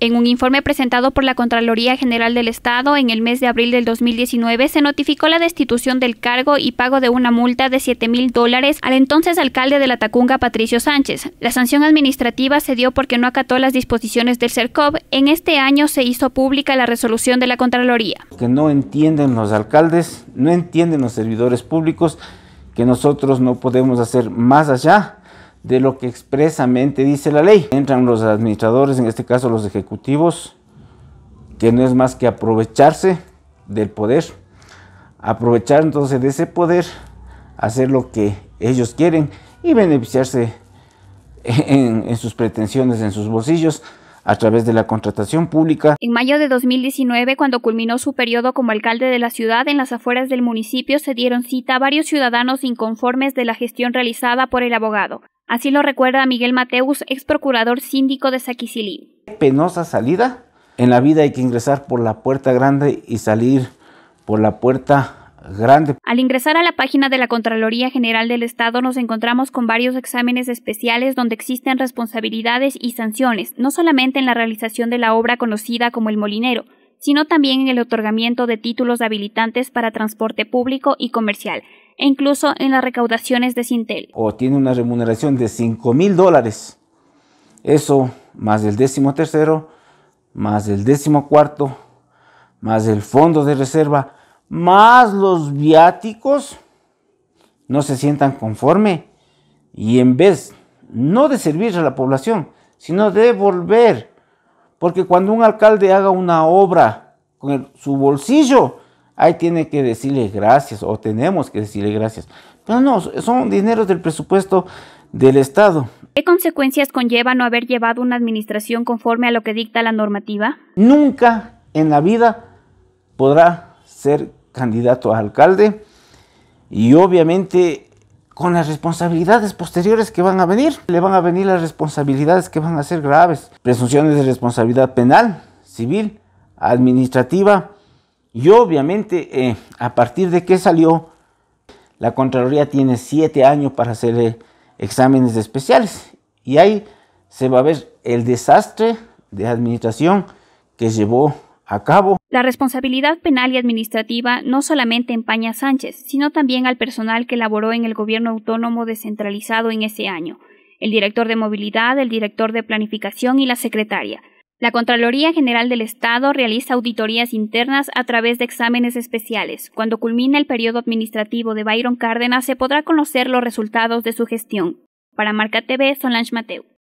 En un informe presentado por la Contraloría General del Estado en el mes de abril del 2019, se notificó la destitución del cargo y pago de una multa de 7 mil dólares al entonces alcalde de la Tacunga, Patricio Sánchez. La sanción administrativa se dio porque no acató las disposiciones del CERCOV. En este año se hizo pública la resolución de la Contraloría. Que no entienden los alcaldes, no entienden los servidores públicos, que nosotros no podemos hacer más allá de lo que expresamente dice la ley. Entran los administradores, en este caso los ejecutivos, que no es más que aprovecharse del poder, aprovechar entonces de ese poder, hacer lo que ellos quieren y beneficiarse en, en sus pretensiones, en sus bolsillos, a través de la contratación pública. En mayo de 2019, cuando culminó su periodo como alcalde de la ciudad, en las afueras del municipio se dieron cita a varios ciudadanos inconformes de la gestión realizada por el abogado. Así lo recuerda Miguel Mateus, ex procurador síndico de Saquicilín. Penosa salida. En la vida hay que ingresar por la puerta grande y salir por la puerta grande. Al ingresar a la página de la Contraloría General del Estado nos encontramos con varios exámenes especiales donde existen responsabilidades y sanciones, no solamente en la realización de la obra conocida como el molinero, sino también en el otorgamiento de títulos habilitantes para transporte público y comercial, e incluso en las recaudaciones de Sintel. O tiene una remuneración de 5 mil dólares. Eso más el décimo tercero, más el décimo cuarto, más el fondo de reserva, más los viáticos, no se sientan conforme y en vez no de servir a la población, sino de volver. Porque cuando un alcalde haga una obra con su bolsillo, ahí tiene que decirle gracias o tenemos que decirle gracias. Pero no, son dineros del presupuesto del Estado. ¿Qué consecuencias conlleva no haber llevado una administración conforme a lo que dicta la normativa? Nunca en la vida podrá ser candidato a alcalde y obviamente con las responsabilidades posteriores que van a venir. Le van a venir las responsabilidades que van a ser graves. Presunciones de responsabilidad penal, civil, administrativa, y obviamente, eh, a partir de que salió, la Contraloría tiene siete años para hacer eh, exámenes especiales. Y ahí se va a ver el desastre de administración que llevó a cabo. La responsabilidad penal y administrativa no solamente empaña a Sánchez, sino también al personal que laboró en el gobierno autónomo descentralizado en ese año, el director de movilidad, el director de planificación y la secretaria. La Contraloría General del Estado realiza auditorías internas a través de exámenes especiales. Cuando culmine el periodo administrativo de Byron Cárdenas se podrá conocer los resultados de su gestión. Para Marca TV, Solange Mateu.